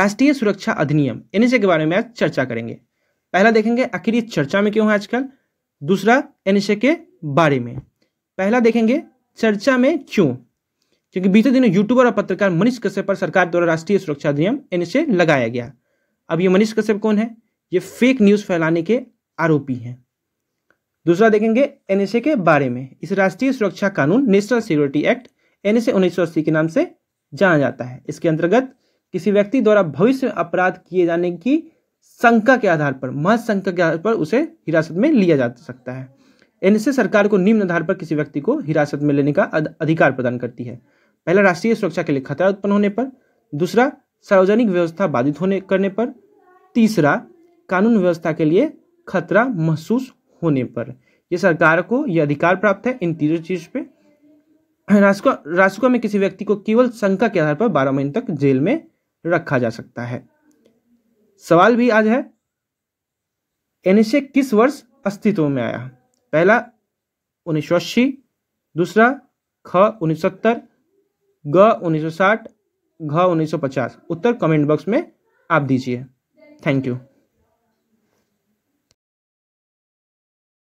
राष्ट्रीय सुरक्षा अधिनियम एनएसए के बारे में आज चर्चा करेंगे पहला देखेंगे आखिर ये चर्चा में क्यों है आजकल दूसरा एनएसए के बारे में पहला देखेंगे चर्चा में क्यों क्योंकि बीते दिनों यूट्यूबर और पत्रकार मनीष कश्यप पर सरकार द्वारा राष्ट्रीय सुरक्षा अधिनियम एनएसए लगाया गया अब ये मनीष कश्यप कौन है ये फेक न्यूज फैलाने के आरोपी हैं दूसरा देखेंगे एनएसए के बारे में इस राष्ट्रीय सुरक्षा कानून नेशनल सिक्योरिटी एक्ट एनएसए उन्नीस के नाम से जाना जाता है इसके अंतर्गत किसी व्यक्ति द्वारा भविष्य में अपराध किए जाने की शंका के आधार पर महज शंका के आधार पर उसे हिरासत में लिया जा सकता है इनसे सरकार को निम्न आधार पर किसी व्यक्ति को हिरासत में लेने का अधिकार प्रदान करती है पहला राष्ट्रीय सुरक्षा के लिए खतरा उत्पन्न होने पर दूसरा सार्वजनिक व्यवस्था बाधित होने करने पर तीसरा कानून व्यवस्था के लिए खतरा महसूस होने पर यह सरकार को यह अधिकार प्राप्त है इन तीनों चीज पे राष्ट्र राष्ट्र में किसी व्यक्ति को केवल शंका के आधार पर बारह महीने तक जेल में रखा जा सकता है सवाल भी आज है एनएसए किस वर्ष अस्तित्व में आया पहला उन्नीस सौ अस्सी दूसरा ख उन्नीस सत्तर ग उन्नीस सौ साठ घ उन्नीस सौ पचास उत्तर कमेंट बॉक्स में आप दीजिए थैंक यू